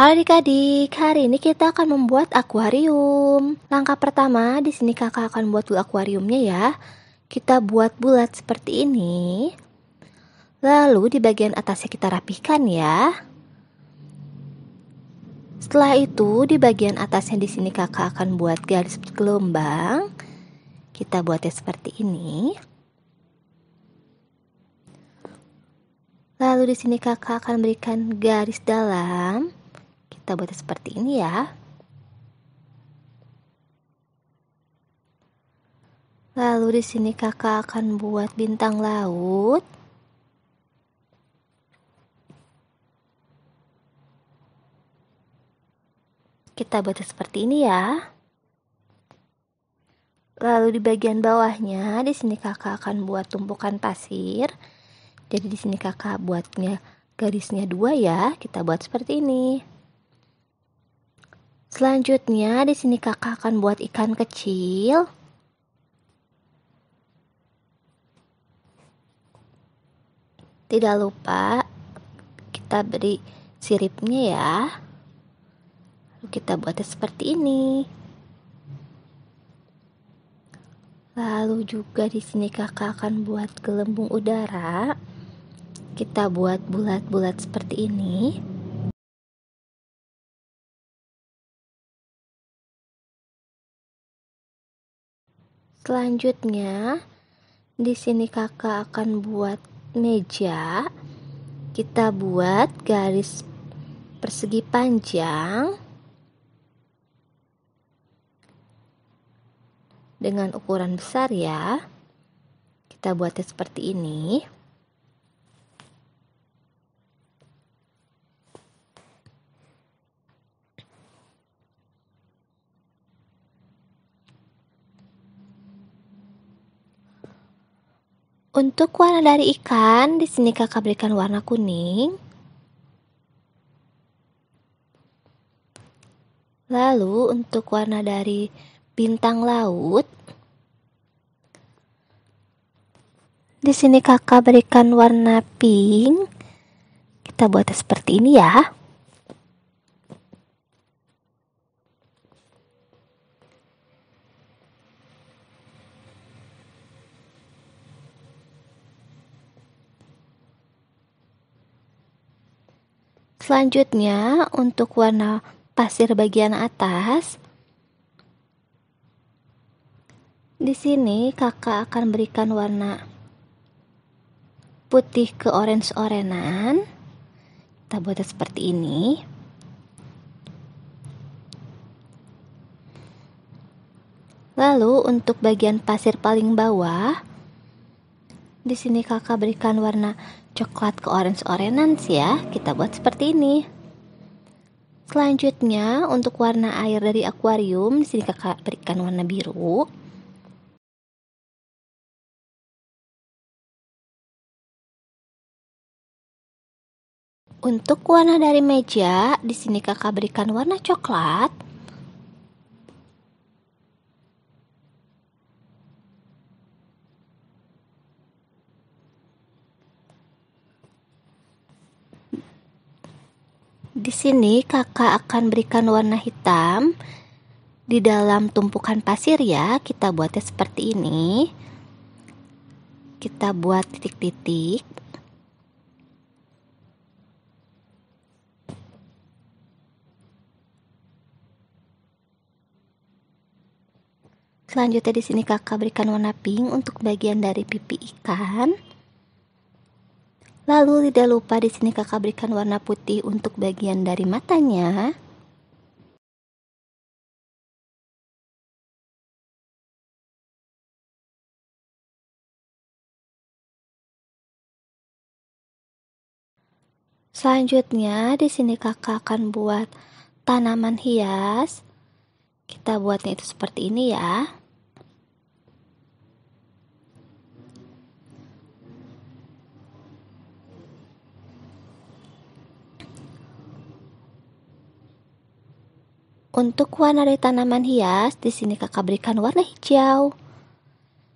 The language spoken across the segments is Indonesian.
Halo adik-adik, hari ini kita akan membuat akuarium. Langkah pertama, di sini kakak akan buat dulu akuariumnya ya. Kita buat bulat seperti ini. Lalu di bagian atasnya kita rapihkan ya. Setelah itu di bagian atasnya di sini kakak akan buat garis gelombang. Kita buatnya seperti ini. Lalu di sini kakak akan berikan garis dalam kita buatnya seperti ini ya. Lalu di sini kakak akan buat bintang laut. Kita buat seperti ini ya. Lalu di bagian bawahnya, di sini kakak akan buat tumpukan pasir. Jadi di sini kakak buatnya garisnya dua ya. Kita buat seperti ini. Selanjutnya, di sini kakak akan buat ikan kecil. Tidak lupa kita beri siripnya ya. Lalu kita buatnya seperti ini. Lalu juga di sini kakak akan buat gelembung udara. Kita buat bulat-bulat seperti ini. Selanjutnya, di sini kakak akan buat meja. Kita buat garis persegi panjang dengan ukuran besar ya. Kita buatnya seperti ini. Untuk warna dari ikan, di sini kakak berikan warna kuning. Lalu untuk warna dari bintang laut, di sini kakak berikan warna pink. Kita buatnya seperti ini ya. Selanjutnya, untuk warna pasir bagian atas, di sini kakak akan berikan warna putih ke orange-orenan. Kita buat seperti ini. Lalu untuk bagian pasir paling bawah, di sini kakak berikan warna coklat ke orange-orenan sih ya. Kita buat seperti ini. Selanjutnya untuk warna air dari akuarium, di sini kakak berikan warna biru. Untuk warna dari meja, di sini kakak berikan warna coklat. Di sini kakak akan berikan warna hitam di dalam tumpukan pasir ya. Kita buatnya seperti ini. Kita buat titik-titik. Selanjutnya di sini kakak berikan warna pink untuk bagian dari pipi ikan. Lalu tidak lupa di sini kakak berikan warna putih untuk bagian dari matanya. Selanjutnya di sini kakak akan buat tanaman hias. Kita buatnya itu seperti ini ya. Untuk warna dari tanaman hias, di sini kakak berikan warna hijau.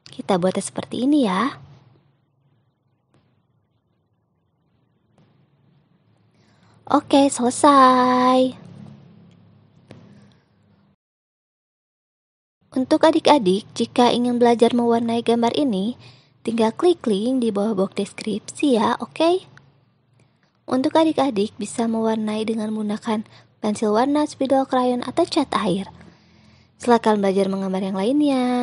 Kita buatnya seperti ini ya. Oke, selesai. Untuk adik-adik, jika ingin belajar mewarnai gambar ini, tinggal klik link di bawah box deskripsi ya, oke? Untuk adik-adik bisa mewarnai dengan menggunakan pensil warna, spidol, krayon, atau cat air. Silakan belajar menggambar yang lainnya.